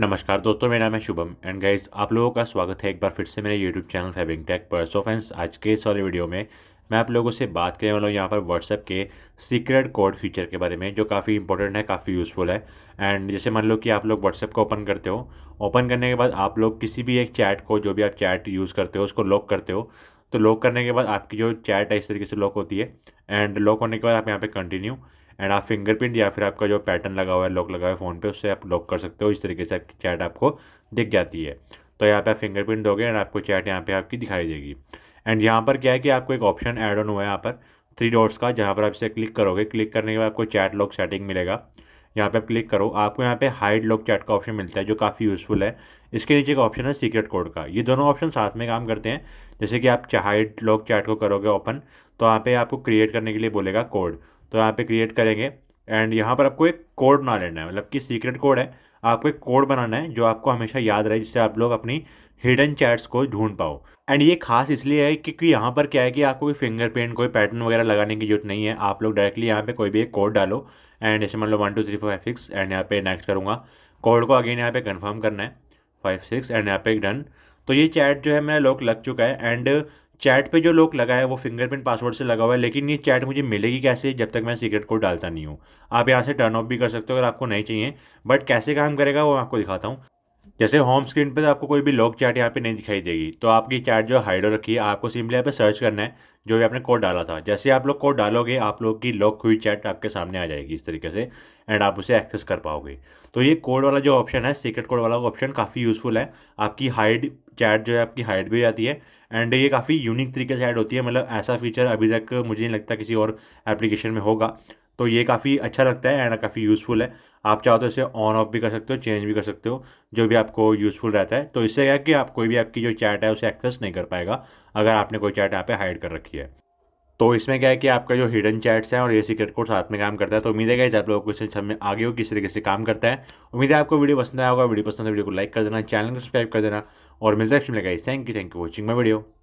नमस्कार दोस्तों मेरा नाम है शुभम एंड गाइज आप लोगों का स्वागत है एक बार फिर से मेरे यूट्यूब चैनल फैबिंग टेक पर सो फ्रेंड्स आज के इस वाले वीडियो में मैं आप लोगों से बात करने वाला हूँ यहाँ पर व्हाट्सएप के सीक्रेट कोड फीचर के बारे में जो काफ़ी इंपॉर्टेंट है काफ़ी यूज़फुल है एंड जैसे मान लो कि आप लोग व्हाट्सएप को ओपन करते हो ओपन करने के बाद आप लोग किसी भी एक चैट को जो भी आप चैट यूज़ करते हो उसको लॉक करते हो तो लॉक करने के बाद आपकी जो चैट है इस तरीके से लॉक होती है एंड लॉक होने के बाद आप यहाँ पर कंटिन्यू एंड आप फिंगरप्रिंट या फिर आपका जो पैटर्न लगा हुआ है लॉक लगा हुआ है फ़ोन पे उससे आप लॉक कर सकते हो इस तरीके से आपकी चैट आपको दिख जाती है तो यहाँ पे आप फिंगरप्रिंट दोगे एंड आपको चैट यहाँ पे आपकी दिखाई देगी एंड यहाँ पर क्या है कि आपको एक ऑप्शन एड ऑन हुआ है यहाँ पर थ्री डॉट्स का जहाँ पर आप इसे क्लिक करोगे क्लिक करने के बाद आपको चैट लॉक सेटिंग मिलेगा यहाँ पे आप क्लिक करो आपको यहाँ पे हाइड लॉक चैट का ऑप्शन मिलता है जो काफ़ी यूज़फुल है इसके नीचे एक ऑप्शन है सीक्रेट कोड का ये दोनों ऑप्शन साथ में काम करते हैं जैसे कि आप हाइड लॉक चैट को करोगे ओपन तो यहाँ पे आपको क्रिएट करने के लिए बोलेगा कोड तो यहाँ पे क्रिएट करेंगे एंड यहाँ पर आपको एक कोड ना लेना है मतलब कि सीक्रेट कोड है आपको एक कोड बनाना है जो आपको हमेशा याद रहे जिससे आप लोग अपनी हिडन चैट्स को ढूंढ पाओ एंड ये खास इसलिए है क्योंकि यहाँ पर क्या है कि आपको कोई फिंगरप्रिंट कोई पैटर्न वगैरह लगाने की जरूरत नहीं है आप लोग डायरेक्टली यहाँ पे कोई भी एक कोड डालो एंड जैसे मान लो one two three four five six and यहाँ पे नेक्स्ट करूँगा कोड को अगेन यहाँ पे कन्फर्म करना है फाइव सिक्स एंड यहाँ पे डन तो ये चैट जो है मेरा लॉक लग चुका है एंड चैट पे जो लोग लगाए वो फिंगरप्रिंट पासवर्ड से लगा हुआ है लेकिन ये चैट मुझे मिलेगी कैसे जब तक मैं सीक्रेट कोड डालता नहीं हूँ आप यहाँ से टर्न ऑफ भी कर सकते हो अगर आपको नहीं चाहिए बट कैसे काम करेगा वो मैं आपको दिखाता हूँ जैसे होम स्क्रीन पर आपको कोई भी लॉक चैट यहाँ पे नहीं दिखाई देगी तो आपकी चैट जो हाइडो रखी है आपको सिंपली यहाँ पे सर्च करना है जो भी आपने कोड डाला था जैसे आप लोग कोड डालोगे आप लोग की लॉक हुई चैट आपके सामने आ जाएगी इस तरीके से एंड आप उसे एक्सेस कर पाओगे तो ये कोड वाला जो ऑप्शन है सीक्रेट कोड वाला ऑप्शन काफ़ी यूज़फुल है आपकी हाइड चैट जो है आपकी हाइड भी जाती है एंड ये काफ़ी यूनिक तरीके से ऐड होती है मतलब ऐसा फीचर अभी तक मुझे नहीं लगता किसी और एप्लीकेशन में होगा तो ये काफ़ी अच्छा लगता है एंड काफ़ी यूज़फुल है आप चाहो तो इसे ऑन ऑफ भी कर सकते हो चेंज भी कर सकते हो जो भी आपको यूज़फुल रहता है तो इससे क्या कि आप कोई भी आपकी जो चैट है उसे एक्सेस नहीं कर पाएगा अगर आपने कोई चैट यहाँ पे हाइड कर रखी है तो इसमें क्या है कि आपका जो हिडन चैट्स हैं और ये सीक्रेट कोड साथ में काम करता है तो उम्मीद है कि आप लोगों को इसमें समझ आगे हो किस तरीके से काम करता है उम्मीद है आपको वीडियो पसंद आया होगा वीडियो पसंद है तो वीडियो को लाइक कर देना चैनल को सब्सक्राइब कर देना और मिलता है thank you thank you watching my video